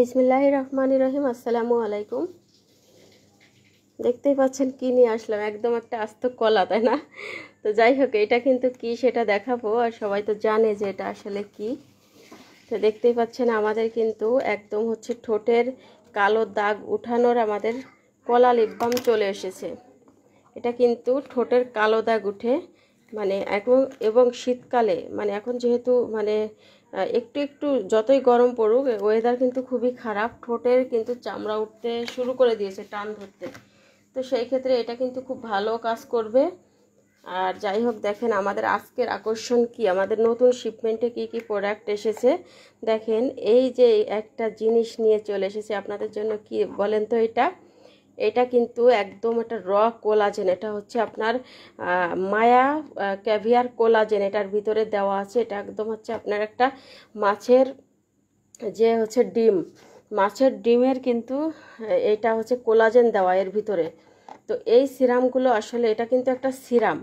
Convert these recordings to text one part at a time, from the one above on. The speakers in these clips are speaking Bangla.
বিসমিল্লাহ রহমান রহিম আসসালামু আলাইকুম দেখতেই পাচ্ছেন কি নিয়ে আসলাম একদম একটা আস্ত কলা তাই না তো যাই হোক এটা কিন্তু কি সেটা দেখাবো আর সবাই তো জানে যে এটা আসলে কি তো দেখতেই পাচ্ছেন আমাদের কিন্তু একদম হচ্ছে ঠোঁটের কালো দাগ উঠানোর আমাদের কলা লিপবাম চলে এসেছে এটা কিন্তু ঠোঁটের কালো দাগ উঠে মানে এখন এবং শীতকালে মানে এখন যেহেতু মানে একটু একটু যতই গরম পড়ুক ওয়েদার কিন্তু খুবই খারাপ ঠোঁটের কিন্তু চামড়া উঠতে শুরু করে দিয়েছে টান ধরতে তো সেই ক্ষেত্রে এটা কিন্তু খুব ভালো কাজ করবে আর যাই হোক দেখেন আমাদের আজকের আকর্ষণ কি আমাদের নতুন শিপমেন্টে কি কি প্রোডাক্ট এসেছে দেখেন এই যে একটা জিনিস নিয়ে চলে এসেছে আপনাদের জন্য কি বলেন তো এটা এটা কিন্তু একদম একটা র কোলাজেন এটা হচ্ছে আপনার মায়া ক্যাভিয়ার কোলাজেন এটার ভিতরে দেওয়া আছে এটা একদম হচ্ছে আপনার একটা মাছের যে হচ্ছে ডিম মাছের ডিমের কিন্তু এটা হচ্ছে কোলাজেন দেওয়া এর ভিতরে তো এই সিরামগুলো আসলে এটা কিন্তু একটা সিরাম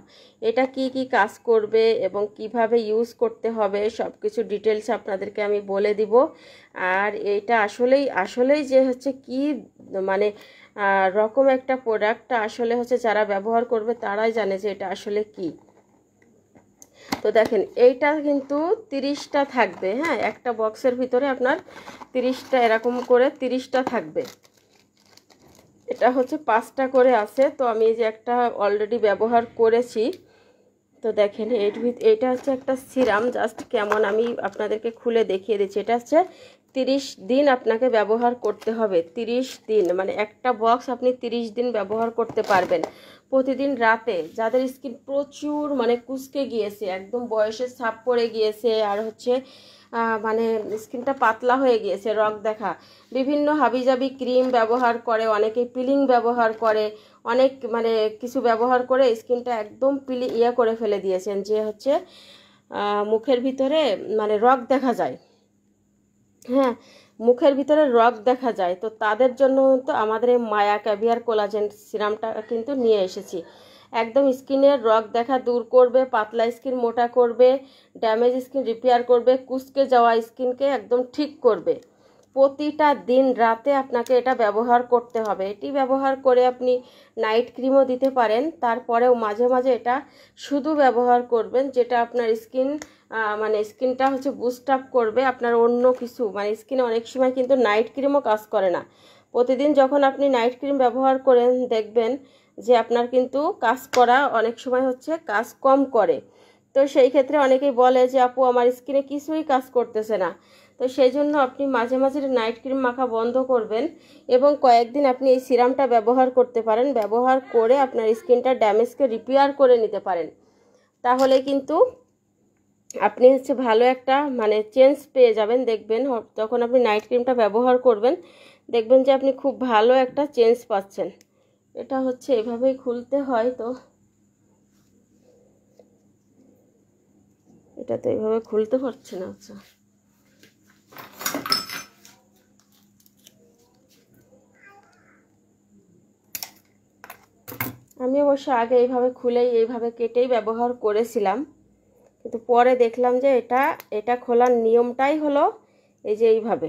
এটা কি কি কাজ করবে এবং কিভাবে ইউজ করতে হবে সব কিছু ডিটেলস আপনাদেরকে আমি বলে দিব আর এটা আসলেই আসলেই যে হচ্ছে কি মানে রকম একটা প্রোডাক্ট আসলে হচ্ছে যারা ব্যবহার করবে তারাই জানে যে এটা আসলে কি তো দেখেন এইটা কিন্তু তিরিশটা থাকবে হ্যাঁ একটা বক্সের ভিতরে আপনার তিরিশটা এরকম করে তিরিশটা থাকবে এটা হচ্ছে পাঁচটা করে আছে তো আমি এই যে একটা অলরেডি ব্যবহার করেছি তো দেখেন এর ভিত হচ্ছে একটা সিরাম জাস্ট কেমন আমি আপনাদেরকে খুলে দেখিয়ে দিচ্ছি এটা হচ্ছে তিরিশ দিন আপনাকে ব্যবহার করতে হবে তিরিশ দিন মানে একটা বক্স আপনি তিরিশ দিন ব্যবহার করতে পারবেন প্রতিদিন রাতে যাদের স্কিন প্রচুর মানে কুসকে গিয়েছে একদম বয়সে ছাপ পড়ে গিয়েছে আর হচ্ছে মানে স্কিনটা পাতলা হয়ে গিয়েছে রক দেখা বিভিন্ন হাবিজাবি ক্রিম ব্যবহার করে অনেকে পিলিং ব্যবহার করে অনেক মানে কিছু ব্যবহার করে স্কিনটা একদম পিলি ইয়ে করে ফেলে দিয়েছেন যে হচ্ছে মুখের ভিতরে মানে রক দেখা যায় হ্যাঁ মুখের ভিতরে রক দেখা যায় তো তাদের জন্য তো আমাদের এই মায়া ক্যাভিয়ার কোলাজেন সিরামটা কিন্তু নিয়ে এসেছি একদম স্কিনের রক দেখা দূর করবে পাতলা স্কিন মোটা করবে ড্যামেজ স্কিন রিপেয়ার করবে কুচকে যাওয়া স্কিনকে একদম ঠিক করবে প্রতিটা দিন রাতে আপনাকে এটা ব্যবহার করতে হবে এটি ব্যবহার করে আপনি নাইট ক্রিমও দিতে পারেন তারপরেও মাঝে মাঝে এটা শুধু ব্যবহার করবেন যেটা আপনার স্কিন মানে স্কিনটা হচ্ছে বুস্ট আপ করবে আপনার অন্য কিছু মানে স্কিনে অনেক সময় কিন্তু নাইট ক্রিমও কাজ করে না প্রতিদিন যখন আপনি নাইট ক্রিম ব্যবহার করেন দেখবেন যে আপনার কিন্তু কাজ করা অনেক সময় হচ্ছে কাজ কম করে তো সেই ক্ষেত্রে অনেকেই বলে যে আপু আমার স্কিনে কিছুই কাজ করতেছে না তো সেই জন্য আপনি মাঝে মাঝে নাইট ক্রিম মাখা বন্ধ করবেন এবং কয়েকদিন আপনি এই সিরামটা ব্যবহার করতে পারেন ব্যবহার করে আপনার স্কিনটা ড্যামেজকে রিপেয়ার করে নিতে পারেন তাহলে কিন্তু আপনি হচ্ছে ভালো একটা মানে চেঞ্জ পেয়ে যাবেন দেখবেন যখন আপনি নাইট ক্রিমটা ব্যবহার করবেন দেখবেন যে আপনি খুব ভালো একটা চেঞ্জ পাচ্ছেন এটা হচ্ছে এভাবেই খুলতে হয় তো এটা তো এভাবে খুলতে পারছে না আচ্ছা আমি অবশ্য আগে এইভাবে খুলেই এইভাবে কেটেই ব্যবহার করেছিলাম কিন্তু পরে দেখলাম যে এটা এটা খোলার নিয়মটাই হলো এই যে এইভাবে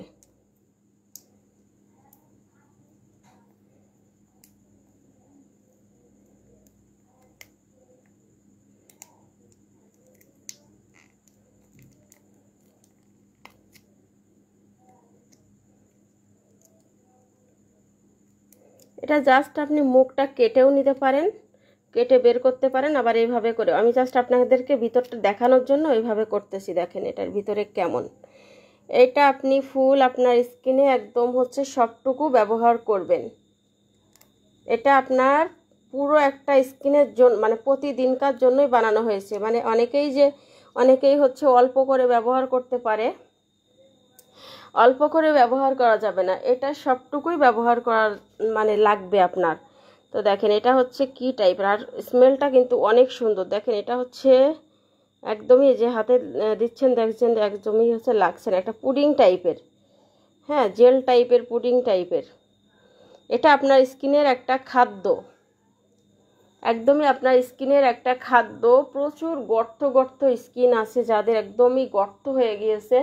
এটা জাস্ট আপনি মুখটা কেটেও নিতে পারেন কেটে বের করতে পারেন আবার এইভাবে করে আমি জাস্ট আপনাদেরকে ভিতরটা দেখানোর জন্য এইভাবে করতেছি দেখেন এটার ভিতরে কেমন এটা আপনি ফুল আপনার স্কিনে একদম হচ্ছে সবটুকু ব্যবহার করবেন এটা আপনার পুরো একটা স্কিনের জন্য মানে প্রতিদিনকার জন্যই বানানো হয়েছে মানে অনেকেই যে অনেকেই হচ্ছে অল্প করে ব্যবহার করতে পারে অল্প করে ব্যবহার করা যাবে না এটা সবটুকুই ব্যবহার করার মানে লাগবে আপনার তো দেখেন এটা হচ্ছে কি টাইপের আর স্মেলটা কিন্তু অনেক সুন্দর দেখেন এটা হচ্ছে একদমই যে হাতে দিচ্ছেন দেখছেন একদমই হচ্ছে লাগছে না একটা পুডিং টাইপের হ্যাঁ জেল টাইপের পুডিং টাইপের এটা আপনার স্কিনের একটা খাদ্য একদমই আপনার স্কিনের একটা খাদ্য প্রচুর গর্ত গর্ত স্কিন আছে যাদের একদমই গর্ত হয়ে গিয়েছে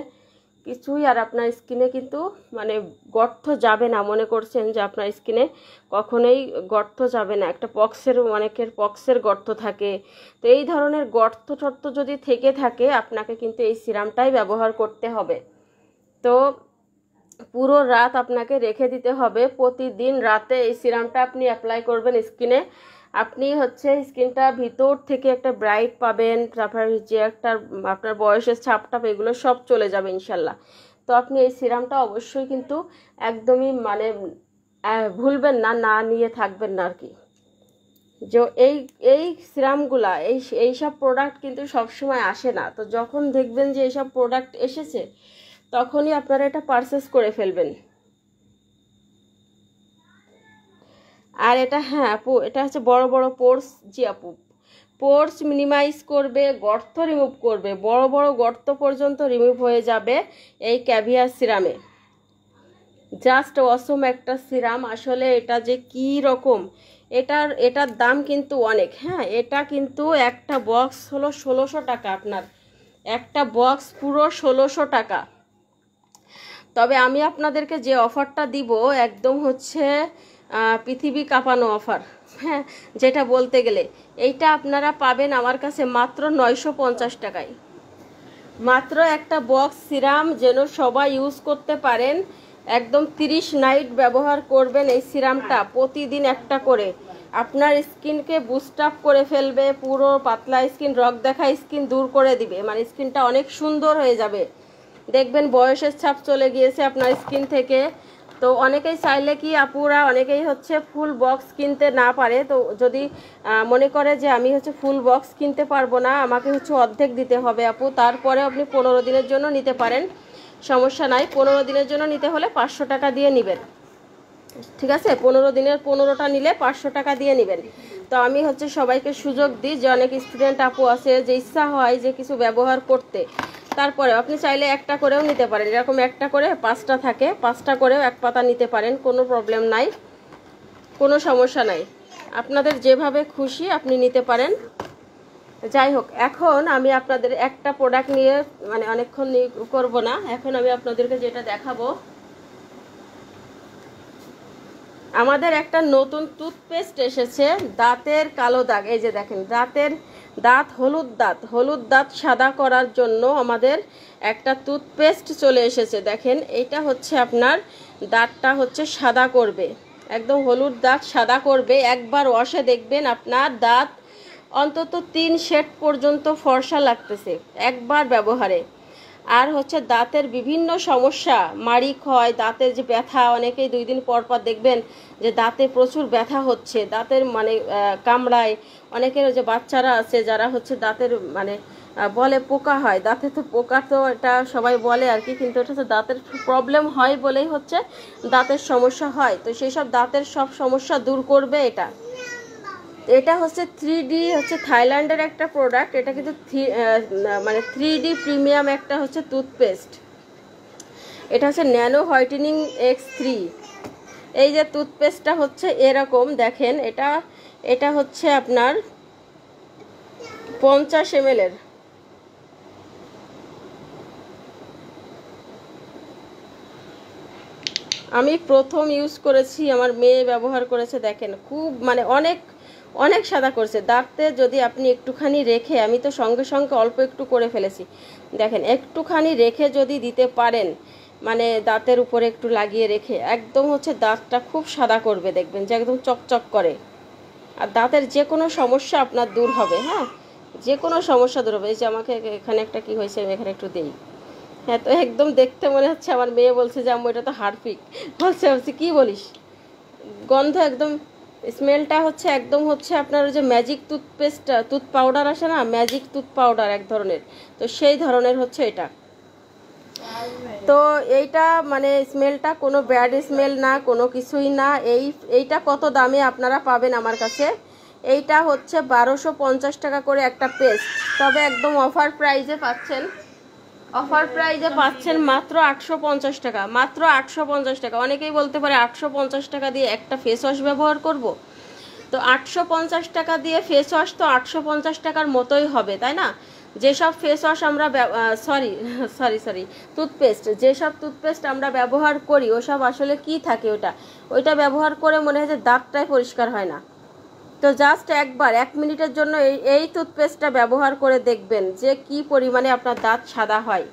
কিছুই আর আপনার স্কিনে কিন্তু মানে গর্ত যাবে না মনে করছেন যে আপনার স্কিনে কখনোই গর্ত যাবে না একটা পক্সের অনেকের পক্সের গর্ত থাকে তো এই ধরনের গর্ত টর্ত যদি থেকে থাকে আপনাকে কিন্তু এই সিরামটাই ব্যবহার করতে হবে তো পুরো রাত আপনাকে রেখে দিতে হবে প্রতিদিন রাতে এই সিরামটা আপনি অ্যাপ্লাই করবেন স্কিনে আপনি হচ্ছে স্কিনটা ভিতর থেকে একটা ব্রাইট পাবেন তারপর যে একটা আপনার বয়সের ছাপ টাপ এগুলো সব চলে যাবে ইনশাল্লাহ তো আপনি এই সিরামটা অবশ্যই কিন্তু একদমই মানে ভুলবেন না না নিয়ে থাকবেন না আর কি যে এই এই সিরামগুলা এই এইসব প্রোডাক্ট কিন্তু সবসময় আসে না তো যখন দেখবেন যে এইসব প্রোডাক্ট এসেছে তখনই আপনারা এটা পারচেস করে ফেলবেন আর এটা হ্যাঁ এটা হচ্ছে বড় বড় পোর্স জি আপু পোর্স মিনিমাইজ করবে গর্ত রিমুভ করবে বড় বড় গর্ত পর্যন্ত রিমুভ হয়ে যাবে এই ক্যাভিয়ার সিরামে জাস্ট অসম একটা সিরাম আসলে এটা যে কি রকম এটার এটার দাম কিন্তু অনেক হ্যাঁ এটা কিন্তু একটা বক্স হলো ষোলোশো টাকা আপনার একটা বক্স পুরো ষোলোশো টাকা তবে আমি আপনাদেরকে যে অফারটা দিব একদম হচ্ছে পৃথিবী কাঁপানো অফার হ্যাঁ যেটা বলতে গেলে এইটা আপনারা পাবেন আমার কাছে মাত্র নয়শো পঞ্চাশ টাকায় মাত্র একটা বক্স সিরাম যেন সবাই ইউজ করতে পারেন একদম তিরিশ নাইট ব্যবহার করবেন এই সিরামটা প্রতিদিন একটা করে আপনার স্কিনকে বুস্ট আপ করে ফেলবে পুরো পাতলা স্কিন রক দেখা স্কিন দূর করে দিবে মানে স্কিনটা অনেক সুন্দর হয়ে যাবে দেখবেন বয়সের ছাপ চলে গিয়েছে আপনার স্কিন থেকে তো অনেকেই চাইলে কি আপুরা অনেকেই হচ্ছে ফুল বক্স কিনতে না পারে তো যদি মনে করে যে আমি হচ্ছে ফুল বক্স কিনতে পারবো না আমাকে হচ্ছে অর্ধেক দিতে হবে আপু তারপরে আপনি পনেরো দিনের জন্য নিতে পারেন সমস্যা নাই পনেরো দিনের জন্য নিতে হলে পাঁচশো টাকা দিয়ে নেবেন ঠিক আছে পনেরো দিনের পনেরোটা নিলে পাঁচশো টাকা দিয়ে নেবেন তো আমি হচ্ছে সবাইকে সুযোগ দিই যে অনেক স্টুডেন্ট আপু আছে যে ইচ্ছা হয় যে কিছু ব্যবহার করতে তারপরে আপনি চাইলে একটা করেও নিতে পারেন এরকম একটা করে পাঁচটা থাকে পাঁচটা করেও এক পাতা নিতে পারেন কোনো প্রবলেম নাই কোনো সমস্যা নাই আপনাদের যেভাবে খুশি আপনি নিতে পারেন যাই হোক এখন আমি আপনাদের একটা প্রোডাক্ট নিয়ে মানে অনেকক্ষণ করব না এখন আমি আপনাদেরকে যেটা দেখাবো আমাদের একটা নতুন টুথপেস্ট এসেছে দাঁতের কালো দাগ এই যে দেখেন দাঁতের দাঁত হলুদ দাঁত হলুদ দাঁত সাদা করার জন্য আমাদের একটা টুথপেস্ট চলে এসেছে দেখেন এটা হচ্ছে আপনার দাঁতটা হচ্ছে সাদা করবে একদম হলুদ দাঁত সাদা করবে একবার ওয়াশে দেখবেন আপনার দাঁত অন্তত তিন শেড পর্যন্ত ফর্সা লাগতেছে একবার ব্যবহারে আর হচ্ছে দাঁতের বিভিন্ন সমস্যা মাড়ি ক্ষয় দাঁতের যে ব্যথা অনেকেই দুই দিন পর পর দেখবেন যে দাঁতে প্রচুর ব্যথা হচ্ছে দাঁতের মানে কামড়ায় অনেকের যে বাচ্চারা আছে যারা হচ্ছে দাঁতের মানে বলে পোকা হয় দাঁতে তো পোকা তো এটা সবাই বলে আর কি কিন্তু এটা তো দাঁতের প্রবলেম হয় বলেই হচ্ছে দাঁতের সমস্যা হয় তো সেই সব দাঁতের সব সমস্যা দূর করবে এটা এটা হচ্ছে থ্রি ডি হচ্ছে থাইল্যান্ডের একটা প্রোডাক্ট এটা কিন্তু মানে থ্রি ডি প্রিমিয়াম একটা হচ্ছে টুথপেস্ট এটা হচ্ছে ন্যানো হোয়াইটেনিং এক্স থ্রি এই যে টুথপেস্টটা হচ্ছে এরকম দেখেন এটা এটা হচ্ছে আপনার পঞ্চাশ এম এর আমি প্রথম ইউজ করেছি আমার মেয়ে ব্যবহার করেছে দেখেন খুব মানে অনেক অনেক সাদা করছে দাগতে যদি আপনি একটুখানি রেখে আমি তো সঙ্গে সঙ্গে অল্প একটু করে ফেলেছি দেখেন একটুখানি রেখে যদি দিতে পারেন মানে দাঁতের উপরে একটু লাগিয়ে রেখে একদম হচ্ছে দাঁতটা খুব সাদা করবে দেখবেন যে একদম চকচক করে আর দাঁতের যে কোনো সমস্যা আপনার দূর হবে হ্যাঁ যে কোনো সমস্যা দূর হবে এই যে আমাকে এখানে একটা কি হয়েছে আমি এখানে একটু দেই হ্যাঁ তো একদম দেখতে মনে হচ্ছে আমার মেয়ে বলছে যে আমি এটা তো হারফিক বলছে বলছি কী বলিস গন্ধ একদম স্মেলটা হচ্ছে একদম হচ্ছে আপনার ওই যে ম্যাজিক টুথপেস্টটা টুথ পাউডার আসে না ম্যাজিক টুথ পাউডার এক ধরনের তো সেই ধরনের হচ্ছে এটা তো এইটা মানে স্মেলটা কোনো ব্যাড স্মেল না কোনো কিছুই না এই এইটা কত দামে আপনারা পাবেন আমার কাছে এইটা হচ্ছে বারোশো টাকা করে একটা পেস্ট তবে একদম অফার প্রাইজে পাচ্ছেন অফার প্রাইজে পাচ্ছেন মাত্র আটশো পঞ্চাশ টাকা মাত্র আটশো পঞ্চাশ টাকা অনেকেই বলতে পারে আটশো পঞ্চাশ টাকা দিয়ে একটা ফেস ওয়াশ ব্যবহার করব। তো আটশো পঞ্চাশ টাকা দিয়ে ফেস ওয়াশ তো আটশো পঞ্চাশ টাকার মতোই হবে তাই না যেসব ফেস ওয়াশ আমরা সরি সরি সরি টুথপেস্ট যেসব টুথপেস্ট আমরা ব্যবহার করি ওসব আসলে কি থাকে ওটা ওইটা ব্যবহার করে মনে হয় যে দাঁতটাই পরিষ্কার হয় না তো জাস্ট একবার এক মিনিটের জন্য এই এই টুথপেস্টটা ব্যবহার করে দেখবেন যে কি পরিমাণে আপনার দাঁত সাদা হয়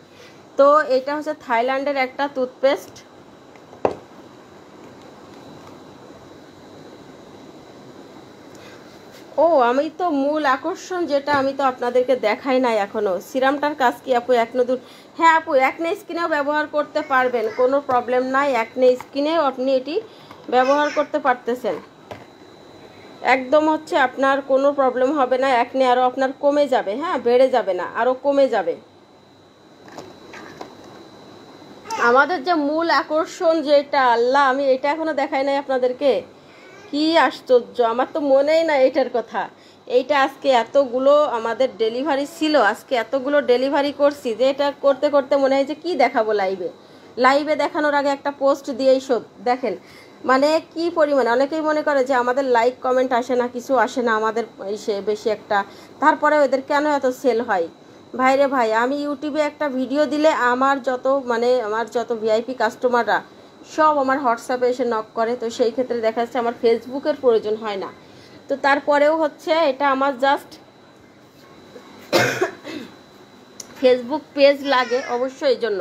তো এটা হচ্ছে থাইল্যান্ডের একটা টুথপেস্ট ও আমি তো মূল আকর্ষণ যেটা আমি তো আপনাদেরকে দেখাই নাই এখনও সিরামটার কাজ কি আপু এক নদুর হ্যাঁ আপু একনে স্কিনেও ব্যবহার করতে পারবেন কোনো প্রবলেম নাই একনে স্কিনেও আপনি এটি ব্যবহার করতে পারতেছেন একদম হচ্ছে আপনার কোনো প্রবলেম হবে না একনি আরও আপনার কমে যাবে হ্যাঁ বেড়ে যাবে না আরও কমে যাবে আমাদের যে মূল আকর্ষণ যেটা আল্লাহ আমি এটা এখনও দেখাই নাই আপনাদেরকে কি আশ্চর্য আমার তো মনেই না এটার কথা এইটা আজকে এতগুলো আমাদের ডেলিভারি ছিল আজকে এতগুলো ডেলিভারি করছি যে এটা করতে করতে মনে হয় যে কী দেখাবো লাইভে লাইভে দেখানোর আগে একটা পোস্ট দিয়েই সব দেখেন মানে কি পরিমাণে অনেকেই মনে করে যে আমাদের লাইক কমেন্ট আসে না কিছু আসে না আমাদের এসে বেশি একটা তারপরে ওদের কেন এত সেল হয় ভাইরে ভাই আমি ইউটিউবে একটা ভিডিও দিলে আমার যত মানে আমার যত ভিআইপি কাস্টমাররা সব আমার হোয়াটসঅ্যাপে এসে নক করে তো সেই ক্ষেত্রে দেখা যাচ্ছে আমার ফেসবুকের প্রয়োজন হয় না তো তারপরেও হচ্ছে এটা আমার জাস্ট ফেসবুক পেজ লাগে অবশ্যই এই জন্য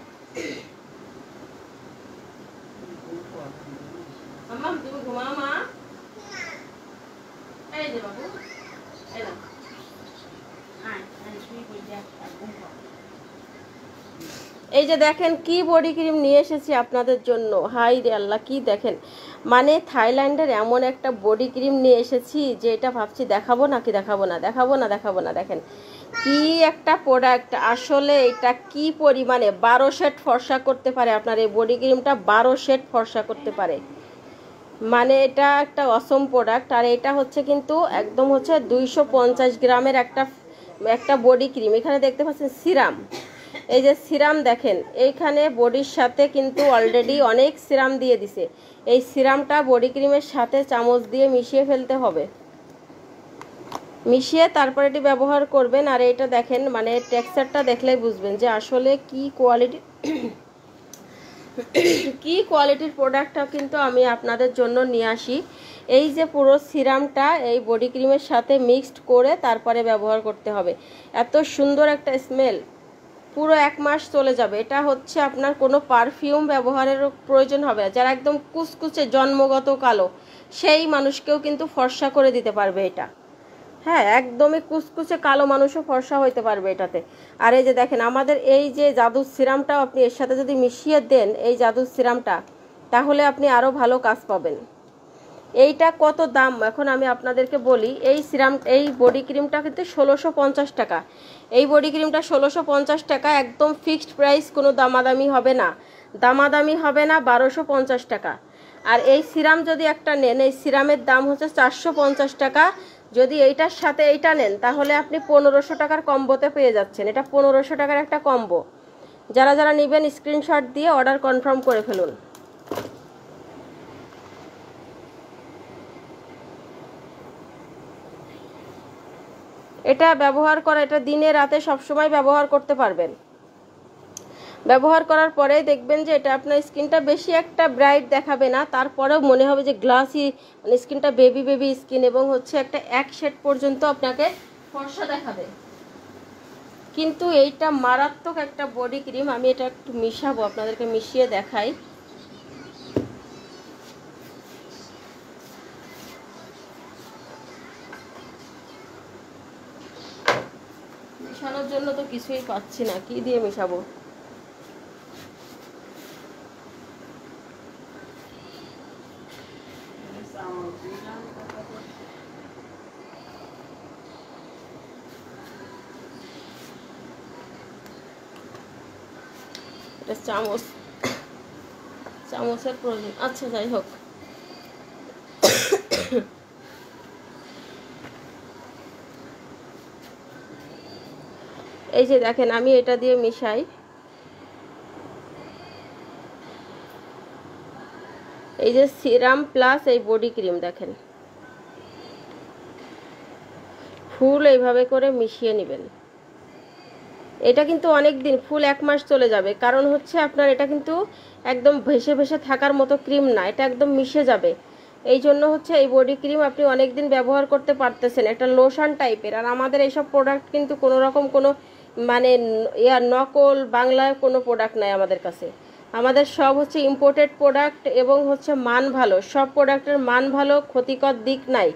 এই যে দেখেন কি বডি ক্রিম নিয়ে এসেছি আপনাদের জন্য হাই রে আল্লাহ কি দেখেন মানে থাইল্যান্ডের এমন একটা বডি ক্রিম নিয়ে এসেছি যে এটা ভাবছি দেখাবো না কি দেখাবো না দেখাবো না দেখাবো না দেখেন কি একটা প্রোডাক্ট আসলে এটা কি পরিমাণে বারো সেট ফর্সা করতে পারে আপনার এই বডি ক্রিমটা বারো সেট ফর্সা করতে পারে মানে এটা একটা অসম প্রোডাক্ট আর এটা হচ্ছে কিন্তু একদম হচ্ছে দুইশো গ্রামের একটা একটা বডি ক্রিম এখানে দেখতে পাচ্ছেন সিরাম এই যে সিরাম দেখেন এইখানে বডির সাথে কিন্তু অলরেডি অনেক সিরাম দিয়ে দিছে এই সিরামটা বডি ক্রিমের সাথে চামচ দিয়ে মিশিয়ে ফেলতে হবে মিশিয়ে তারপর এটি ব্যবহার করবেন আর এটা দেখেন মানে টেক্সচারটা দেখলেই বুঝবেন যে আসলে কি কোয়ালিটি কি কোয়ালিটির প্রোডাক্টটা কিন্তু আমি আপনাদের জন্য নিয়ে আসি এই যে পুরো সিরামটা এই বডি ক্রিমের সাথে মিক্সড করে তারপরে ব্যবহার করতে হবে এত সুন্দর একটা স্মেল পুরো এক মাস চলে যাবে এটা হচ্ছে আপনার কোনো পারফিউম ব্যবহারের প্রয়োজন হবে না যারা একদম কুচকুচে জন্মগত কালো সেই মানুষকেও কিন্তু ফর্সা করে দিতে পারবে এটা হ্যাঁ একদমই কুচকুচে কালো মানুষও ফর্সা হইতে পারবে এটাতে আর এই যে দেখেন আমাদের এই যে জাদুর সিরামটাও আপনি এর সাথে যদি মিশিয়ে দেন এই জাদুর সিরামটা তাহলে আপনি আরও ভালো কাজ পাবেন এইটা কত দাম এখন আমি আপনাদেরকে বলি এই সিরাম এই বডি ক্রিমটা কিন্তু ষোলোশো পঞ্চাশ টাকা এই বডি ক্রিমটা ষোলোশো পঞ্চাশ টাকা একদম ফিক্সড প্রাইস কোনো দামাদামি হবে না দামাদামি হবে না বারোশো পঞ্চাশ টাকা আর এই সিরাম যদি একটা নেন এই সিরামের দাম হচ্ছে চারশো পঞ্চাশ টাকা যদি এইটার সাথে এইটা নেন তাহলে আপনি পনেরোশো টাকার কম্বোতে পেয়ে যাচ্ছেন এটা পনেরোশো টাকার একটা কম্বো যারা যারা নেবেন স্ক্রিনশট দিয়ে অর্ডার কনফার্ম করে ফেলুন এটা ব্যবহার করা এটা দিনে রাতে সবসময় ব্যবহার করতে পারবেন ব্যবহার করার পরে দেখবেন যে এটা আপনার স্কিনটা বেশি একটা ব্রাইট দেখাবে না তারপরেও মনে হবে যে গ্লাসি মানে স্কিনটা বেবি বেবি স্কিন এবং হচ্ছে একটা এক শেড পর্যন্ত আপনাকে ফর্সা দেখাবে কিন্তু এইটা মারাত্মক একটা বডি ক্রিম আমি এটা একটু মিশাবো আপনাদেরকে মিশিয়ে দেখাই মেশানোর জন্য তো কিছুই পাচ্ছি না কি দিয়ে মেশাবো এটা চামচ চামচের প্রয়োজন আচ্ছা যাই হোক এই যে দেখেন আমি এটা দিয়ে মিশাই এই যে সিরাম প্লাস এই বডি ক্রিম দেখেন ফুল এইভাবে করে মিশিয়ে নেবেন এটা কিন্তু অনেক দিন ফুল এক মাস চলে যাবে কারণ হচ্ছে আপনার এটা কিন্তু একদম ভেসে ভেসে থাকার মতো ক্রিম না এটা একদম মিশে যাবে এই জন্য হচ্ছে এই বডি ক্রিম আপনি অনেক দিন ব্যবহার করতে পারতেছেন একটা লোশন টাইপের আর আমাদের এইসব প্রোডাক্ট কিন্তু কোনো রকম কোনো মানে ইয়ার নকল বাংলায় কোনো প্রোডাক্ট নাই আমাদের কাছে আমাদের সব হচ্ছে ইম্পোর্টেড প্রোডাক্ট এবং হচ্ছে মান ভালো সব প্রোডাক্টের মান ভালো ক্ষতিকর দিক নাই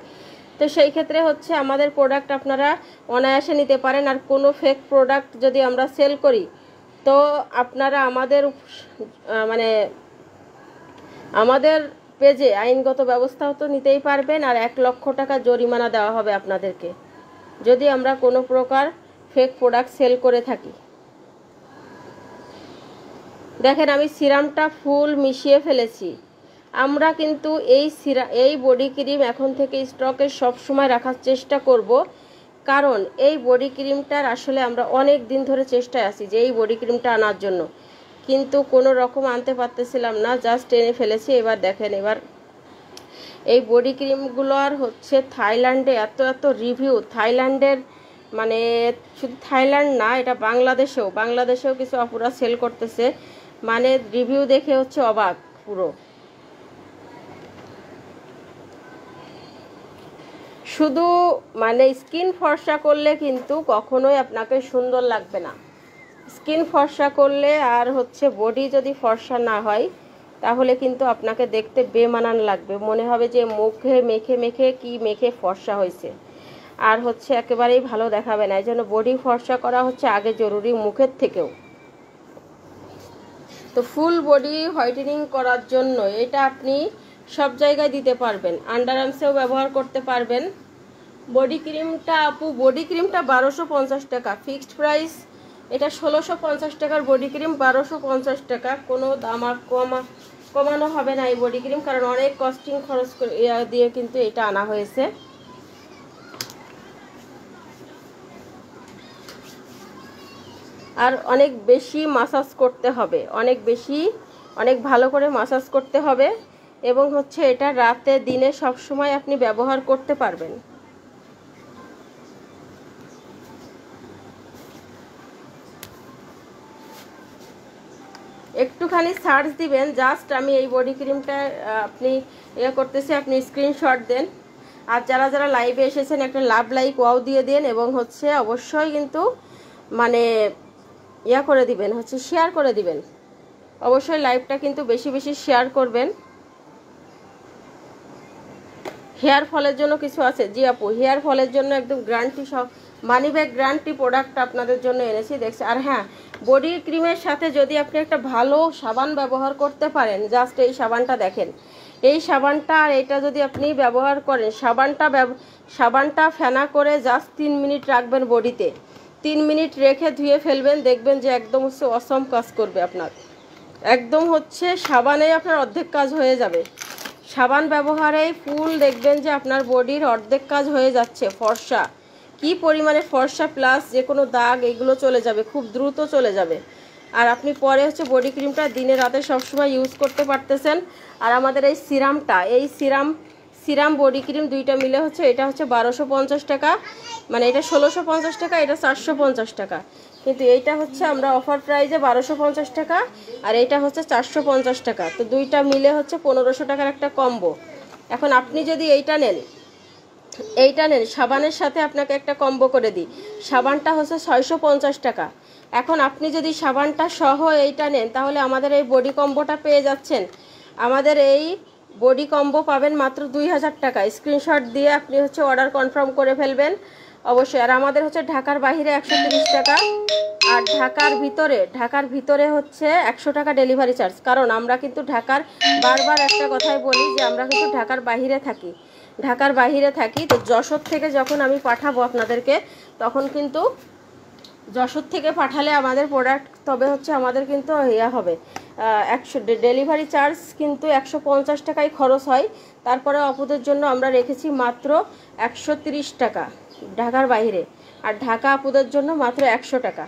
তো সেই ক্ষেত্রে হচ্ছে আমাদের প্রোডাক্ট আপনারা অনায়াসে নিতে পারেন আর কোনো ফেক প্রোডাক্ট যদি আমরা সেল করি তো আপনারা আমাদের মানে আমাদের পেজে আইনগত ব্যবস্থাও তো নিতেই পারবেন আর এক লক্ষ টাকা জরিমানা দেওয়া হবে আপনাদেরকে যদি আমরা কোনো প্রকার ফেক প্রোডাক্ট সেল করে থাকি দেখেন আমি সিরামটা ফুল মিশিয়ে ফেলেছি আমরা কিন্তু এই সিরা এই বডি ক্রিম এখন থেকে স্টকে সবসময় রাখার চেষ্টা করব কারণ এই বডি ক্রিমটার আসলে আমরা অনেক দিন ধরে চেষ্টায় আছি যে এই বডি ক্রিমটা আনার জন্য কিন্তু কোনো রকম আনতে পারতেছিলাম না জাস্ট এনে ফেলেছি এবার দেখেন এবার এই বডি ক্রিমগুলো আর হচ্ছে থাইল্যান্ডে এত এত রিভিউ থাইল্যান্ডের মানে শুধু থাইল্যান্ড না এটা বাংলাদেশেও বাংলাদেশেও কিছু অপুরা সেল করতেছে মানে রিভিউ দেখে হচ্ছে অবাক পুরো শুধু মানে স্কিন ফর্সা করলে কিন্তু কখনোই আপনাকে সুন্দর লাগবে না স্কিন ফর্সা করলে আর হচ্ছে বডি যদি ফর্সা না হয় তাহলে কিন্তু আপনাকে দেখতে বেমানান লাগবে মনে হবে যে মুখে মেখে মেখে কি মেখে ফর্সা হয়েছে আর হচ্ছে একেবারেই ভালো দেখাবে না এই জন্য বডি ফর্সা করা হচ্ছে আগে জরুরি মুখের থেকেও তো ফুল বডি হোয়াইটেনিং করার জন্য এটা আপনি সব জায়গায় দিতে পারবেন আন্ডার আর্মসেও ব্যবহার করতে পারবেন বডি ক্রিমটা আপু বডি ক্রিমটা বারোশো পঞ্চাশ টাকা ফিক্সড প্রাইস এটা ষোলোশো পঞ্চাশ টাকার বডি ক্রিম বারোশো পঞ্চাশ টাকা কোনো দাম আর কমা কমানো হবে না এই বডি ক্রিম কারণ অনেক কস্টিং খরচ করে দিয়ে কিন্তু এটা আনা হয়েছে আর অনেক বেশি মাসাজ করতে হবে অনেক বেশি অনেক ভালো করে মাসাজ করতে হবে এবং হচ্ছে এটা রাতে দিনে সব সময় আপনি ব্যবহার করতে পারবেন একটুখানি সার্চ দিবেন জাস্ট আমি এই বডি ক্রিমটা আপনি ইয়ে করতেছি আপনি স্ক্রিনশট দেন আর যারা যারা লাইভে এসেছেন একটা লাভ লাইক ওয়াও দিয়ে দেন এবং হচ্ছে অবশ্যই কিন্তু মানে ইয়া করে দিবেন হচ্ছে শেয়ার করে দিবেন অবশ্যই লাইভটা কিন্তু বেশি বেশি শেয়ার করবেন হেয়ার ফলের জন্য কিছু আছে জি আপু হেয়ার ফলের জন্য একদম গ্রান্টি সব মানি ব্যাগ গ্রান্টি প্রোডাক্ট আপনাদের জন্য এনেছি দেখছি আর হ্যাঁ বডি ক্রিমের সাথে যদি আপনি একটা ভালো সাবান ব্যবহার করতে পারেন জাস্ট এই সাবানটা দেখেন এই সাবানটা আর এটা যদি আপনি ব্যবহার করেন সাবানটা সাবানটা ফেনা করে জাস্ট তিন মিনিট রাখবেন বডিতে তিন মিনিট রেখে ধুয়ে ফেলবেন দেখবেন যে একদম হচ্ছে অসম কাজ করবে আপনার একদম হচ্ছে সাবানেই আপনার অর্ধেক কাজ হয়ে যাবে সাবান ব্যবহারেই ফুল দেখবেন যে আপনার বডির অর্ধেক কাজ হয়ে যাচ্ছে ফর্সা কি পরিমাণে ফর্সা প্লাস যে কোনো দাগ এগুলো চলে যাবে খুব দ্রুত চলে যাবে আর আপনি পরে হচ্ছে বডি ক্রিমটা দিনে রাতে সবসময় ইউজ করতে পারতেছেন আর আমাদের এই সিরামটা এই সিরাম সিরাম বডি ক্রিম দুইটা মিলে হচ্ছে এটা হচ্ছে বারোশো পঞ্চাশ টাকা মানে এটা ষোলোশো পঞ্চাশ টাকা এটা চারশো পঞ্চাশ টাকা কিন্তু এইটা হচ্ছে আমরা অফার প্রাইজে বারোশো পঞ্চাশ টাকা আর এটা হচ্ছে চারশো পঞ্চাশ টাকা তো দুইটা মিলে হচ্ছে পনেরোশো টাকার একটা কম্বো এখন আপনি যদি এইটা নেন এইটা নেন সাবানের সাথে আপনাকে একটা কম্বো করে দিই সাবানটা হচ্ছে ছয়শো পঞ্চাশ টাকা এখন আপনি যদি সাবানটা সহ এইটা নেন তাহলে আমাদের এই বডি কম্বোটা পেয়ে যাচ্ছেন আমাদের এই বডি কম্বো পাবেন মাত্র দুই হাজার টাকা স্ক্রিনশট দিয়ে আপনি হচ্ছে অর্ডার কনফার্ম করে ফেলবেন অবশ্যই আর আমাদের হচ্ছে ঢাকার বাহিরে একশো টাকা আর ঢাকার ভিতরে ঢাকার ভিতরে হচ্ছে একশো টাকা ডেলিভারি চার্জ কারণ আমরা কিন্তু ঢাকার বারবার একটা কথাই বলি যে আমরা কিন্তু ঢাকার বাহিরে থাকি ঢাকার বাহিরে থাকি তো যশোর থেকে যখন আমি পাঠাবো আপনাদেরকে তখন কিন্তু যশোর থেকে পাঠালে আমাদের প্রোডাক্ট তবে হচ্ছে আমাদের কিন্তু ইয়া হবে একশো ডেলিভারি চার্জ কিন্তু একশো পঞ্চাশ টাকাই খরচ হয় তারপরে অপুদের জন্য আমরা রেখেছি মাত্র একশো তিরিশ টাকা ঢাকার বাইরে আর ঢাকা আপুদের জন্য মাত্র একশো টাকা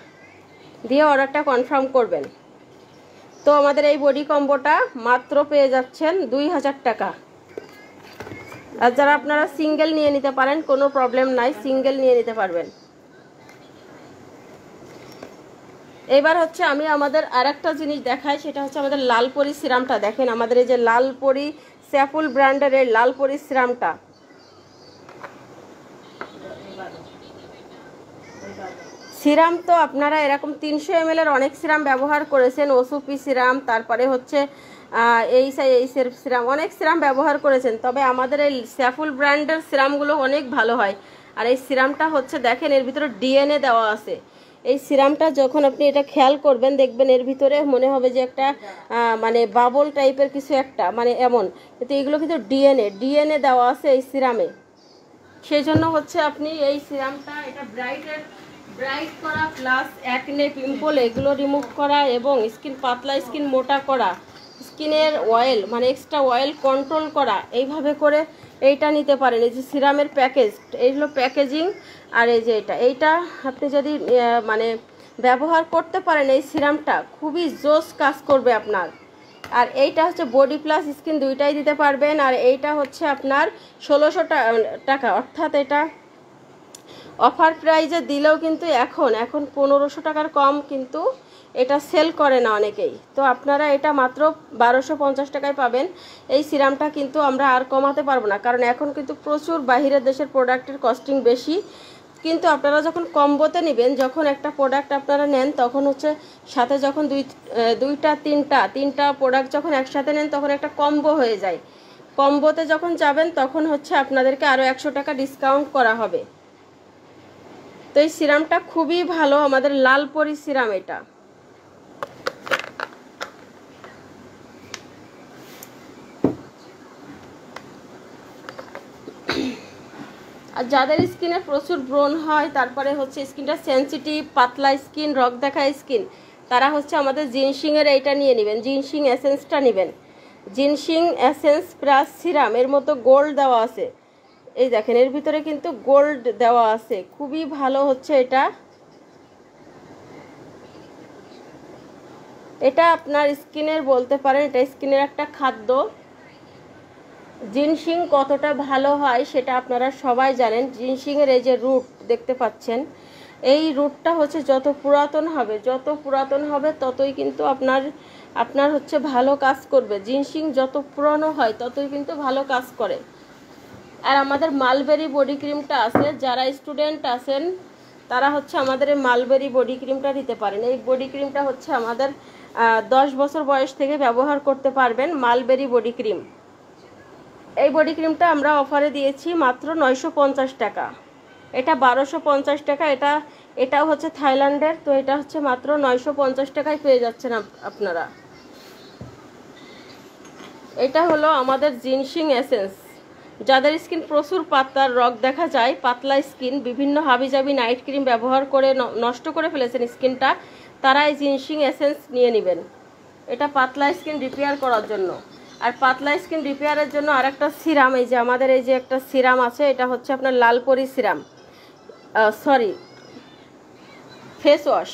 দিয়ে অর্ডারটা কনফার্ম করবেন তো আমাদের এই বডি কম্বোটা মাত্র পেয়ে যাচ্ছেন দুই হাজার টাকা আর যারা আপনারা সিঙ্গেল নিয়ে নিতে পারেন কোনো প্রবলেম নাই সিঙ্গেল নিয়ে নিতে পারবেন এবার হচ্ছে আমি আমাদের আরেকটা জিনিস দেখাই সেটা হচ্ছে আমাদের লালপরি সিরামটা দেখেন আমাদের এই যে লালপরি স্যাফুল ব্র্যান্ডের এই লালপরি সিরামটা সিরাম তো আপনারা এরকম তিনশো এম এর অনেক সিরাম ব্যবহার করেছেন ওসুপি সিরাম তারপরে হচ্ছে এই সাই এই সিরাম অনেক সিরাম ব্যবহার করেছেন তবে আমাদের এই স্যাফুল ব্র্যান্ডের সিরামগুলো অনেক ভালো হয় আর এই সিরামটা হচ্ছে দেখেন এর ভিতরে ডিএনএ দেওয়া আছে এই সিরামটা যখন আপনি এটা খেয়াল করবেন দেখবেন এর ভিতরে মনে হবে যে একটা মানে বাবল টাইপের কিছু একটা মানে এমন কিন্তু এগুলো কিন্তু ডিএনএ ডিএনএ দেওয়া আছে এই সিরামে সেই জন্য হচ্ছে আপনি এই সিরামটা এটা ব্রাইটের ব্রাইট করা প্লাস অ্যাকনে পিম্পল এগুলো রিমুভ করা এবং স্কিন পাতলা স্কিন মোটা করা স্কিনের অয়েল মানে এক্সট্রা অয়েল কন্ট্রোল করা এইভাবে করে এইটা নিতে পারেন এই যে সিরামের প্যাকেজ এই হলো প্যাকেজিং আর এই যে এটা এইটা আপনি যদি মানে ব্যবহার করতে পারেন এই সিরামটা খুবই জোস কাজ করবে আপনার আর এইটা হচ্ছে বডি প্লাস স্কিন দুইটাই দিতে পারবেন আর এইটা হচ্ছে আপনার ষোলোশো টাকা অর্থাৎ এটা অফার প্রাইজে দিলেও কিন্তু এখন এখন পনেরোশো টাকার কম কিন্তু এটা সেল করে না অনেকেই তো আপনারা এটা মাত্র বারোশো পঞ্চাশ টাকায় পাবেন এই সিরামটা কিন্তু আমরা আর কমাতে পারবো না কারণ এখন কিন্তু প্রচুর বাহিরের দেশের প্রোডাক্টের কস্টিং বেশি কিন্তু আপনারা যখন কম্বোতে নেবেন যখন একটা প্রোডাক্ট আপনারা নেন তখন হচ্ছে সাথে যখন দুই দুইটা তিনটা তিনটা প্রোডাক্ট যখন একসাথে নেন তখন একটা কম্বো হয়ে যায় কম্বোতে যখন যাবেন তখন হচ্ছে আপনাদেরকে আরও একশো টাকা ডিসকাউন্ট করা হবে তো এই সিরামটা খুবই ভালো আমাদের লালপরি সিরাম এটা আর যাদের স্কিনে প্রচুর ব্রণ হয় তারপরে হচ্ছে স্কিনটা সেন্সিটিভ পাতলা স্কিন রক দেখা স্কিন তারা হচ্ছে আমাদের জিনসিংয়ের এইটা নিয়ে নেবেন জিনসিং এসেন্সটা নেবেন জিনসিং এসেন্স প্লাস সিরাম এর মতো গোল্ড দেওয়া আছে এই দেখেন এর ভিতরে কিন্তু গোল্ড দেওয়া আছে খুবই ভালো হচ্ছে এটা এটা আপনার স্কিনের বলতে পারেন এটা স্কিনের একটা খাদ্য জিনসিং কতটা ভালো হয় সেটা আপনারা সবাই জানেন জিনসিংয়ের এই যে রুট দেখতে পাচ্ছেন এই রুটটা হচ্ছে যত পুরাতন হবে যত পুরাতন হবে ততই কিন্তু আপনার আপনার হচ্ছে ভালো কাজ করবে জিনসিং যত পুরনো হয় ততই কিন্তু ভালো কাজ করে আর আমাদের মালবেরি বডি ক্রিমটা আছে যারা স্টুডেন্ট আছেন তারা হচ্ছে আমাদের এই মালবেরি বডি ক্রিমটা নিতে পারেন এই বডি ক্রিমটা হচ্ছে আমাদের দশ বছর বয়স থেকে ব্যবহার করতে পারবেন মালবেরি বডি ক্রিম এই বডি ক্রিমটা আমরা অফারে দিয়েছি মাত্র নয়শো পঞ্চাশ টাকা এটা বারোশো পঞ্চাশ টাকা এটা এটাও হচ্ছে থাইল্যান্ডের তো এটা হচ্ছে মাত্র নয়শো পঞ্চাশ টাকায় পেয়ে যাচ্ছেন আপনারা এটা হলো আমাদের জিনসিং এসেন্স যাদের স্কিন প্রচুর পাতলার রগ দেখা যায় পাতলা স্কিন বিভিন্ন হাবিজাবি নাইট ক্রিম ব্যবহার করে নষ্ট করে ফেলেছেন স্কিনটা তারা এই জিনসিং এসেন্স নিয়ে নেবেন এটা পাতলা স্কিন রিপেয়ার করার জন্য আর পাতলা স্কিন রিপেয়ারের জন্য আরেকটা সিরাম এই যে আমাদের এই যে একটা সিরাম আছে এটা হচ্ছে আপনার Lalpari serum sorry face wash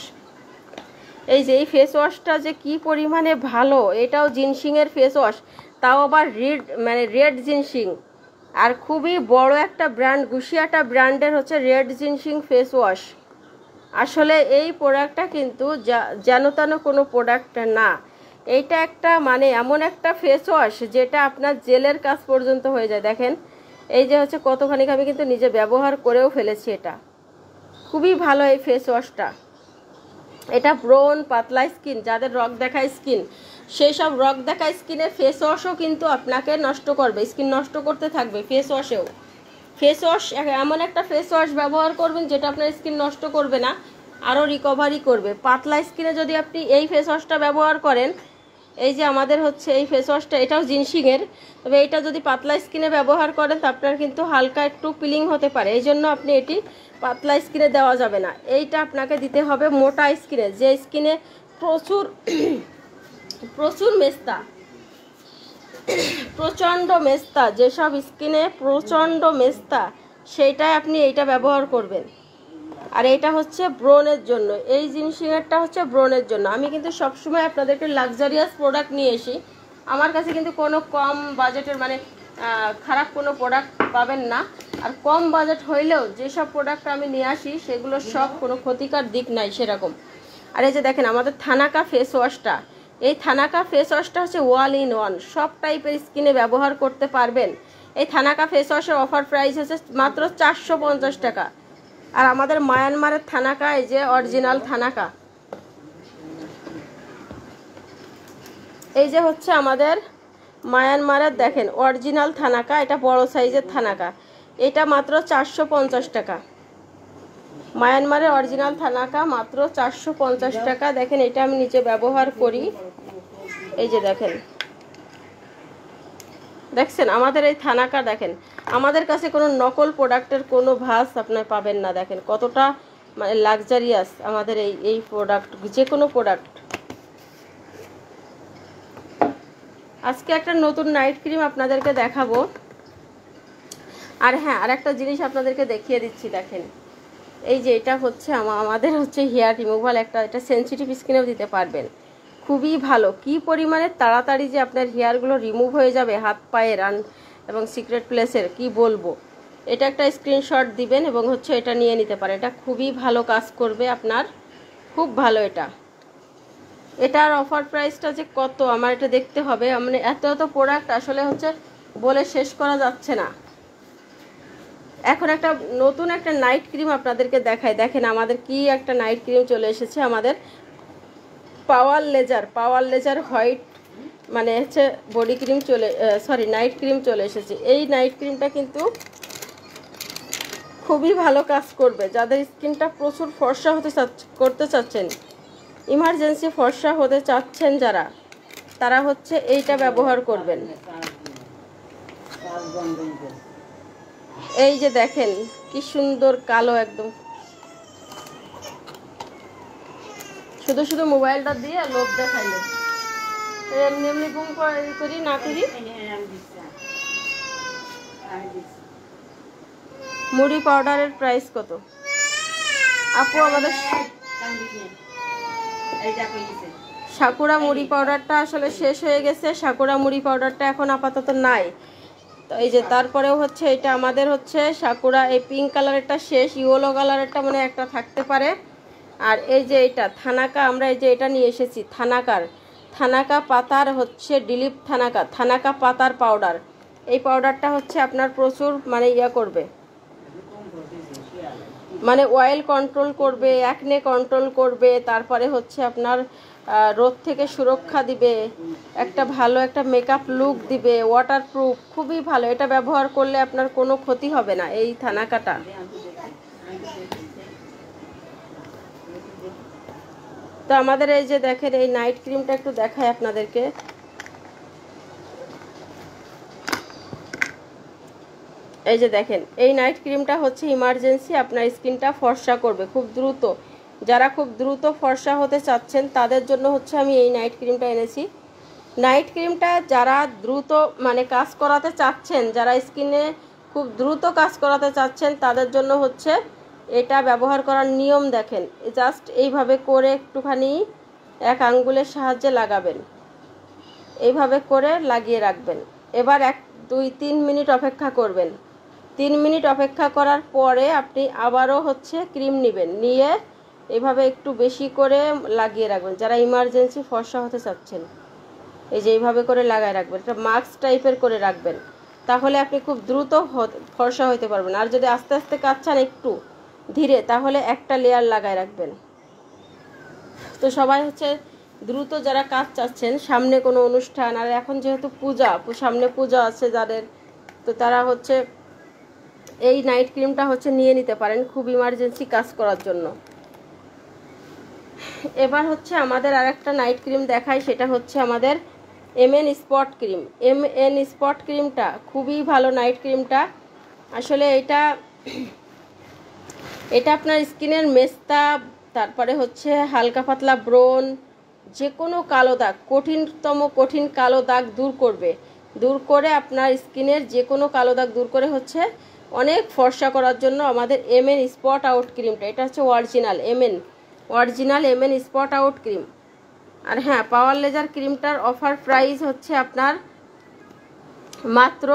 এই যে এই ফেস ওয়াশটা যে কি পরিমাণে ভালো এটাও জিনসিংয়ের ফেস ওয়াশ তাও আবার রেড মানে রেড জিনসিং আর খুবই বড় একটা ব্র্যান্ড গুশিয়াটা ব্র্যান্ডের হচ্ছে রেড জিনসিং ফেস ওয়াশ আসলে এই প্রোডাক্টটা কিন্তু যেন তেন কোনো প্রোডাক্ট না এইটা একটা মানে এমন একটা ফেস ওয়াশ যেটা আপনার জেলের কাজ পর্যন্ত হয়ে যায় দেখেন এই যে হচ্ছে কতখানি আমি কিন্তু নিজে ব্যবহার করেও ফেলেছি এটা খুবই ভালো এই ফেস ওয়াশটা এটা ব্রোন পাতলা স্কিন যাদের রক দেখা স্কিন সেই সব রক দেখা স্কিনের ফেস ওয়াশও কিন্তু আপনাকে নষ্ট করবে স্কিন নষ্ট করতে থাকবে ফেস ওয়াশেও ফেস ওয়াশ এমন একটা ফেস ওয়াশ ব্যবহার করবেন যেটা আপনার স্কিন নষ্ট করবে না আরও রিকভারি করবে পাতলা স্কিনে যদি আপনি এই ফেস ওয়াশটা ব্যবহার করেন এই যে আমাদের হচ্ছে এই ফেস ওয়াশটা এটাও জিনসিংয়ের তবে এটা যদি পাতলা স্কিনে ব্যবহার করেন তা আপনার কিন্তু হালকা একটু পিলিং হতে পারে এই জন্য আপনি এটি পাতলা স্কিনে দেওয়া যাবে না এইটা আপনাকে দিতে হবে মোটা স্কিনে যে স্কিনে প্রচুর প্রচুর মেস্তা প্রচণ্ড মেস্তা যেসব স্কিনে প্রচণ্ড মেস্তা সেইটাই আপনি এইটা ব্যবহার করবেন আর এটা হচ্ছে ব্রনের জন্য এই জিনিসটা হচ্ছে ব্রনের জন্য আমি কিন্তু সবসময় আপনাদেরকে লাক্সারিয়াস প্রোডাক্ট নিয়ে এসি আমার কাছে কিন্তু কোনো কম বাজেটের মানে খারাপ কোনো প্রোডাক্ট পাবেন না আর কম বাজেট হইলেও যেসব প্রোডাক্ট আমি নিয়ে আসি সেগুলো সব কোনো ক্ষতিকার দিক নাই সেরকম আর এই যে দেখেন আমাদের থানাকা ফেস ওয়াশটা এই থানাকা ফেস ওয়াশটা হচ্ছে ওয়াল ইন ওয়ান সব টাইপের স্কিনে ব্যবহার করতে পারবেন এই থানাকা ফেস ওয়াশের অফার প্রাইস হচ্ছে মাত্র চারশো টাকা আর আমাদের মায়ানমারের থানাকা এই যে অরিজিনাল থানাকা এই যে হচ্ছে আমাদের মায়ানমারের দেখেন অরিজিনাল থানাকা এটা বড় সাইজের থানাকা এটা মাত্র চারশো টাকা মায়ানমারের অরিজিনাল থানাকা মাত্র চারশো টাকা দেখেন এটা আমি নিজে ব্যবহার করি এই যে দেখেন দেখছেন আমাদের এই থানাকা দেখেন আমাদের কাছে কোনো নকল প্রোডাক্টের কোনো ভাস আপনার পাবেন না দেখেন কতটা মানে লাক্সারিয়াস আমাদের এই এই প্রোডাক্ট যে কোনো প্রোডাক্ট আজকে একটা নতুন নাইট ক্রিম আপনাদেরকে দেখাবো আর হ্যাঁ আর একটা জিনিস আপনাদেরকে দেখিয়ে দিচ্ছি দেখেন এই যে এটা হচ্ছে আমাদের হচ্ছে হেয়ার রিমুভাল একটা এটা সেন্সিটিভ স্কিনেও দিতে পারবেন খুবই ভালো কি পরিমাণে তাড়াতাড়ি যে আপনার হেয়ারগুলো রিমুভ হয়ে যাবে হাত পায়ের আন এবং সিক্রেট প্লেসের কি বলবো এটা একটা স্ক্রিনশট দিবেন এবং হচ্ছে এটা নিয়ে নিতে পারে এটা খুবই ভালো কাজ করবে আপনার খুব ভালো এটা এটার অফার প্রাইসটা যে কত আমার এটা দেখতে হবে মানে এত এত প্রোডাক্ট আসলে হচ্ছে বলে শেষ করা যাচ্ছে না এখন একটা নতুন একটা নাইট ক্রিম আপনাদেরকে দেখায় দেখেন আমাদের কি একটা নাইট ক্রিম চলে এসেছে আমাদের power laser power laser white মানে হচ্ছে বডি ক্রিম চলে সরি নাইট ক্রিম চলে এসেছে এই নাইট ক্রিমটা কিন্তু খুবই ভালো কাজ করবে যাদের স্কিনটা প্রচুর ফর্সা হতে করতে চাচ্ছেন ইমার্জেন্সি ফর্সা হতে চাচ্ছেন যারা তারা হচ্ছে এইটা ব্যবহার করবেন এই যে দেখেন কি সুন্দর কালো একদম শুধু শুধু মোবাইলটা দিয়ে লোভ দেখাইলো এমনি এমনি ঘুম করি না করি মুড়ি পাউডারের প্রাইস কত আপু আমাদের সাকুরা মুড়ি পাউডারটা আসলে শেষ হয়ে গেছে সাকুরা মুড়ি পাউডারটা এখন আপাতত নাই তো এই যে তারপরেও হচ্ছে এটা আমাদের হচ্ছে সাকুরা এই পিঙ্ক কালারেরটা শেষ ইয়েলো কালারেরটা মানে একটা থাকতে পারে আর এই যে এটা থানাকা আমরা এই যে এটা নিয়ে এসেছি থানাকার থানাকা পাতার হচ্ছে ডিলিপ থানাকা থানাকা পাতার পাউডার এই পাউডারটা হচ্ছে আপনার প্রচুর মানে ইয়া করবে মানে অয়েল কন্ট্রোল করবে অ্যাকনে কন্ট্রোল করবে তারপরে হচ্ছে আপনার রোদ থেকে সুরক্ষা দিবে একটা ভালো একটা মেকআপ লুক দিবে ওয়াটারপ্রুফ খুবই ভালো এটা ব্যবহার করলে আপনার কোনো ক্ষতি হবে না এই থানাকাটা তো আমাদের এই যে দেখেন এই নাইট ক্রিমটা একটু দেখায় আপনাদেরকে এই যে দেখেন এই নাইট ক্রিমটা হচ্ছে ইমার্জেন্সি আপনার স্কিনটা ফর্সা করবে খুব দ্রুত যারা খুব দ্রুত ফর্সা হতে চাচ্ছেন তাদের জন্য হচ্ছে আমি এই নাইট ক্রিমটা এনেছি নাইট ক্রিমটা যারা দ্রুত মানে কাজ করাতে চাচ্ছেন যারা স্কিনে খুব দ্রুত কাজ করাতে চাচ্ছেন তাদের জন্য হচ্ছে এটা ব্যবহার করার নিয়ম দেখেন জাস্ট এইভাবে করে একটুখানি এক আঙ্গুলের সাহায্যে লাগাবেন এইভাবে করে লাগিয়ে রাখবেন এবার এক দুই তিন মিনিট অপেক্ষা করবেন তিন মিনিট অপেক্ষা করার পরে আপনি আবারও হচ্ছে ক্রিম নেবেন নিয়ে এভাবে একটু বেশি করে লাগিয়ে রাখবেন যারা ইমার্জেন্সি ফর্সা হতে চাচ্ছেন এই যে এইভাবে করে লাগায় রাখবেন একটা মাস্ক টাইপের করে রাখবেন তাহলে আপনি খুব দ্রুত ফর্সা হইতে পারবেন আর যদি আস্তে আস্তে কাচ্ছান একটু ধীরে তাহলে একটা লেয়ার লাগায় রাখবেন তো সবাই হচ্ছে দ্রুত যারা কাজ চাচ্ছেন সামনে কোনো অনুষ্ঠান আর এখন যেহেতু পূজা সামনে পূজা আছে যাদের তো তারা হচ্ছে এই নাইট ক্রিমটা হচ্ছে নিয়ে নিতে পারেন খুব ইমার্জেন্সি কাজ করার জন্য এবার হচ্ছে আমাদের আর একটা নাইট ক্রিম দেখাই সেটা হচ্ছে আমাদের M N spot cream M N spot ক্রিমটা খুবই ভালো নাইট ক্রিমটা আসলে এটা এটা আপনার স্কিনের মেস্তা তারপরে হচ্ছে হালকা পাতলা ব্রণ যে কোনো কালো দাগ কঠিনতম কঠিন কালো দাগ দূর করবে দূর করে আপনার স্কিনের যে কোনো কালো দাগ দূর করে হচ্ছে অনেক ফর্সা করার জন্য আমাদের এমএন স্পট আউট ক্রিমটা এটা হচ্ছে original MN original MN spot out cream আর হ্যাঁ পাওয়ার লেজার ক্রিমটার অফার প্রাইস হচ্ছে আপনার মাত্র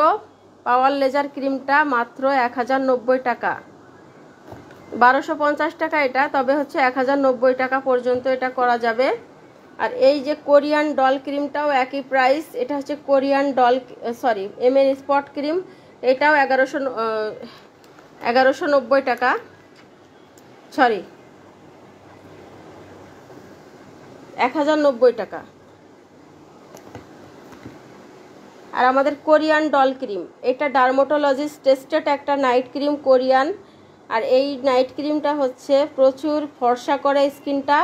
পাওয়ার লেজার ক্রিমটা মাত্র এক টাকা বারোশো পঞ্চাশ টাকা এটা তবে হচ্ছে এক টাকা পর্যন্ত এটা করা যাবে আর এই যে কোরিয়ান ডল ক্রিমটাও একই প্রাইস এটা হচ্ছে কোরিয়ান ডল সরি এম এর স্পট ক্রিম এটাও এগারোশো এগারোশো নব্বই টাকা সরি এক হাজার নব্বই টাকা আর আমাদের কোরিয়ান ডল ক্রিম এটা ডার্মোটোলজিস্ট টেস্টেড একটা নাইট ক্রিম কোরিয়ান আর এই নাইট ক্রিমটা হচ্ছে প্রচুর ফর্সা করে স্কিনটা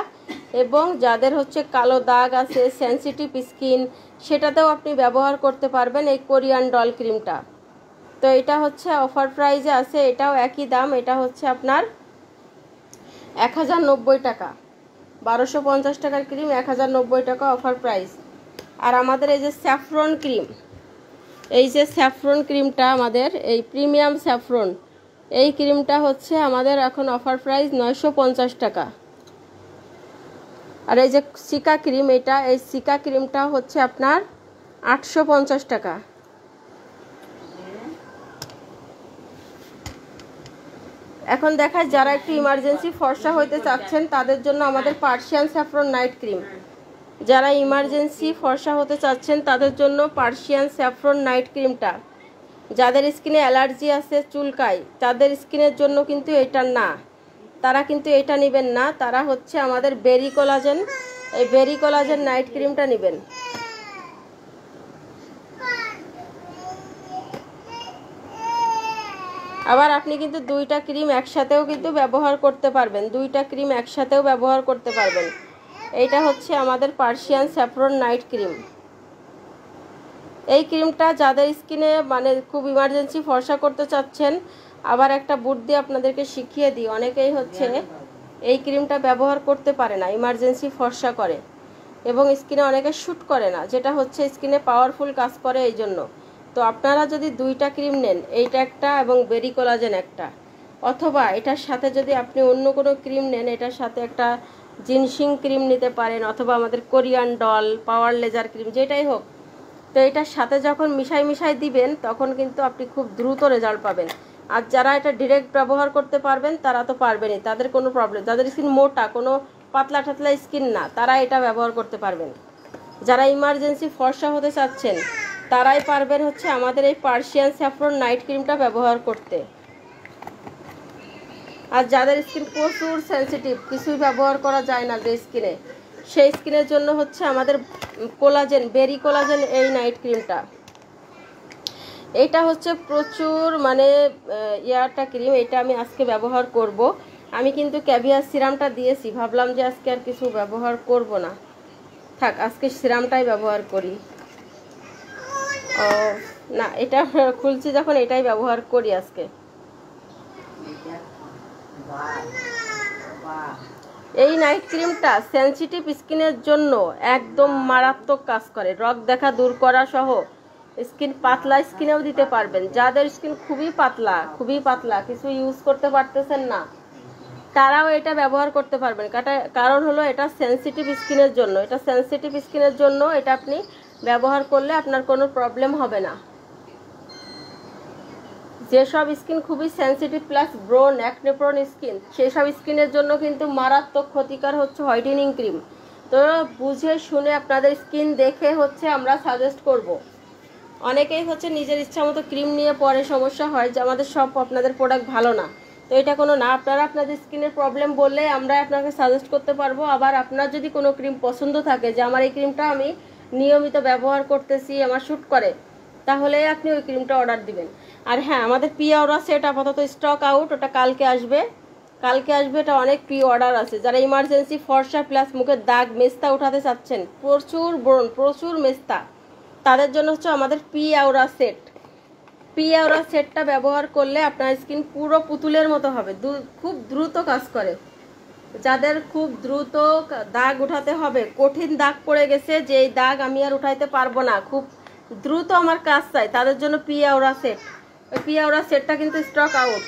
এবং যাদের হচ্ছে কালো দাগ আছে সেন্সিটিভ স্কিন সেটাতেও আপনি ব্যবহার করতে পারবেন এই কোরিয়ান ডল ক্রিমটা তো এটা হচ্ছে অফার প্রাইজে আছে এটাও একই দাম এটা হচ্ছে আপনার এক টাকা বারোশো পঞ্চাশ টাকার ক্রিম এক টাকা অফার প্রাইস আর আমাদের এই যে স্যাফরন ক্রিম এই যে স্যাফরন ক্রিমটা আমাদের এই প্রিমিয়াম স্যাফরন এই ক্রিমটা হচ্ছে আমাদের এখন অফার প্রাইস নয়শো পঞ্চাশ টাকা আর এই যে সিকা ক্রিম এটা এই সিকা ক্রিমটা হচ্ছে আপনার আটশো পঞ্চাশ টাকা এখন দেখায় যারা একটু ইমার্জেন্সি ফর্সা হইতে চাচ্ছেন তাদের জন্য আমাদের পার্সিয়ান স্যাফরন নাইট ক্রিম যারা ইমার্জেন্সি ফর্সা হতে চাচ্ছেন তাদের জন্য পার্সিয়ান স্যাফরন নাইট ক্রিমটা যাদের স্কিনে অ্যালার্জি আছে চুলকায় তাদের স্কিনের জন্য কিন্তু এটা না তারা কিন্তু এটা নেবেন না তারা হচ্ছে আমাদের বেরি কলাজেন এই বেরি কলাজেন নাইট ক্রিমটা নেবেন আবার আপনি কিন্তু দুইটা ক্রিম একসাথেও কিন্তু ব্যবহার করতে পারবেন দুইটা ক্রিম একসাথেও ব্যবহার করতে পারবেন এইটা হচ্ছে আমাদের পার্সিয়ান স্যাফরন নাইট ক্রিম এই ক্রিমটা যাদের স্কিনে মানে খুব ইমার্জেন্সি ফর্সা করতে চাচ্ছেন আবার একটা বুট দিয়ে আপনাদেরকে শিখিয়ে দিই অনেকেই হচ্ছে এই ক্রিমটা ব্যবহার করতে পারে না ইমার্জেন্সি ফর্সা করে এবং স্কিনে অনেকে শ্যুট করে না যেটা হচ্ছে স্কিনে পাওয়ারফুল কাজ করে এই জন্য তো আপনারা যদি দুইটা ক্রিম নেন এইটা একটা এবং বেরি কোলাজেন একটা অথবা এটার সাথে যদি আপনি অন্য কোনো ক্রিম নেন এটার সাথে একটা জিনসিং ক্রিম নিতে পারেন অথবা আমাদের Korean doll power laser cream যেটাই হোক তো এটার সাথে যখন মিশাই মিশাই দিবেন তখন কিন্তু আপনি খুব দ্রুত রেজাল্ট পাবেন আর যারা এটা ডিরেক্ট ব্যবহার করতে পারবেন তারা তো পারবেনই তাদের কোনো প্রবলেম যাদের স্কিন মোটা কোনো পাতলা টাতলা স্কিন না তারা এটা ব্যবহার করতে পারবেন যারা ইমার্জেন্সি ফর্সা হতে চাচ্ছেন তারাই পারবেন হচ্ছে আমাদের এই পার্সিয়ান স্যাফরন নাইট ক্রিমটা ব্যবহার করতে আর যাদের স্কিন প্রচুর সেন্সিটিভ কিছুই ব্যবহার করা যায় না যে স্কিনে সেই স্কিনের জন্য হচ্ছে আমাদের কোলাজেন বেরি কোলাজেন এই নাইট ক্রিমটা এটা হচ্ছে প্রচুর মানে ইয়ারটা ক্রিম এটা আমি আজকে ব্যবহার করব। আমি কিন্তু ক্যাভিয়ার সিরামটা দিয়েছি ভাবলাম যে আজকে আর কিছু ব্যবহার করব না থাক আজকে সিরামটাই ব্যবহার করি ও না এটা খুলছি যখন এটাই ব্যবহার করি আজকে এই নাইট ক্রিমটা সেন্সিটিভ স্কিনের জন্য একদম মারাত্মক কাজ করে রক দেখা দূর করা সহ স্কিন পাতলা স্কিনেও দিতে পারবেন যাদের স্কিন খুবই পাতলা খুবই পাতলা কিছু ইউজ করতে পারতেছেন না তারাও এটা ব্যবহার করতে পারবেন কারণ হলো এটা সেন্সিটিভ স্কিনের জন্য এটা সেন্সিটিভ স্কিনের জন্য এটা আপনি ব্যবহার করলে আপনার কোনো প্রবলেম হবে না যেসব স্কিন খুবই sensitive plus prone acne prone skin সেসব স্কিনের জন্য কিন্তু মারাত্মক ক্ষতিকার হচ্ছে হোয়াইটেনিং ক্রিম তো বুঝে শুনে আপনাদের স্কিন দেখে হচ্ছে আমরা সাজেস্ট করব। অনেকেই হচ্ছে নিজের ইচ্ছা মতো ক্রিম নিয়ে পরে সমস্যা হয় যে আমাদের সব আপনাদের প্রোডাক্ট ভালো না তো এটা কোনো না আপনারা আপনাদের স্কিনের প্রবলেম বললে আমরা আপনাকে সাজেস্ট করতে পারবো আবার আপনার যদি কোনো ক্রিম পছন্দ থাকে যে আমার এই ক্রিমটা আমি নিয়মিত ব্যবহার করতেছি আমার শ্যুট করে তাহলে আপনি ওই ক্রিমটা অর্ডার দিবেন আর হ্যাঁ আমাদের আছে সেট আপাতত স্টক আউট ওটা কালকে আসবে কালকে আসবে এটা অনেক প্রি অর্ডার আছে যারা ইমার্জেন্সি ফর্সা প্লাস মুখের দাগ মেস্তা উঠাতে চাচ্ছেন প্রচুর ব্রণ প্রচুর মেস্তা তাদের জন্য হচ্ছে আমাদের P aura set P aura সেটটা ব্যবহার করলে আপনার স্কিন পুরো পুতুলের মতো হবে খুব দ্রুত কাজ করে যাদের খুব দ্রুত দাগ উঠাতে হবে কঠিন দাগ পড়ে গেছে যে এই দাগ আমি আর উঠাইতে পারবো না খুব দ্রুত আমার কাজ চাই তাদের জন্য পি আওরা সেট ওই পিয়াওরা সেটটা কিন্তু স্টক আউট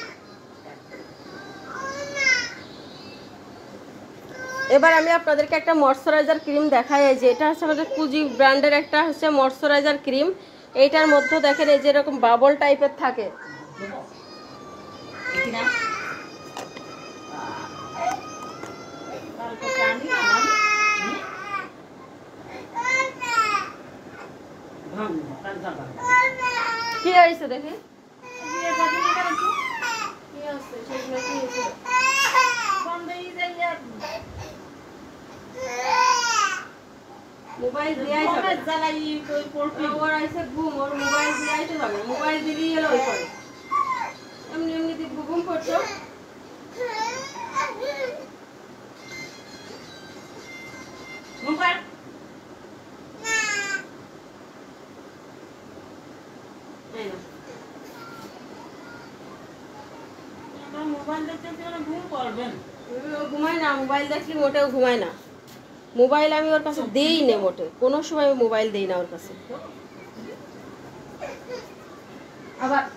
এবার আমি আপনাদেরকে একটা ময়শ্চারাইজার ক্রিম দেখাই যে এটা হচ্ছে আমাদের কুজি ব্র্যান্ডের একটা হচ্ছে ময়শ্চারাইজার ক্রিম এইটার মধ্যে দেখেন এই যে এরকম বাবল টাইপের থাকে কি হয়েছে দেখে যে ঘটনা করেছে কি আছে সেগুলো কি হয়েছে সন্দেহই যাইয়া মোবাইল দিয়ে আইছে জ্বালাই কই পড়তে ওর মোবাইল দিয়ে আইতে যাবে মোবাইল দিয়ে এলো এমনি এমনি দিয়ে ঘুম পড়তো ঘুমায় না মোবাইল দেখলে ওটাও ঘুমায় না মোবাইল আমি ওর কাছে দেই না মোটে কোনো সময় মোবাইল দেই না ওর কাছে আবার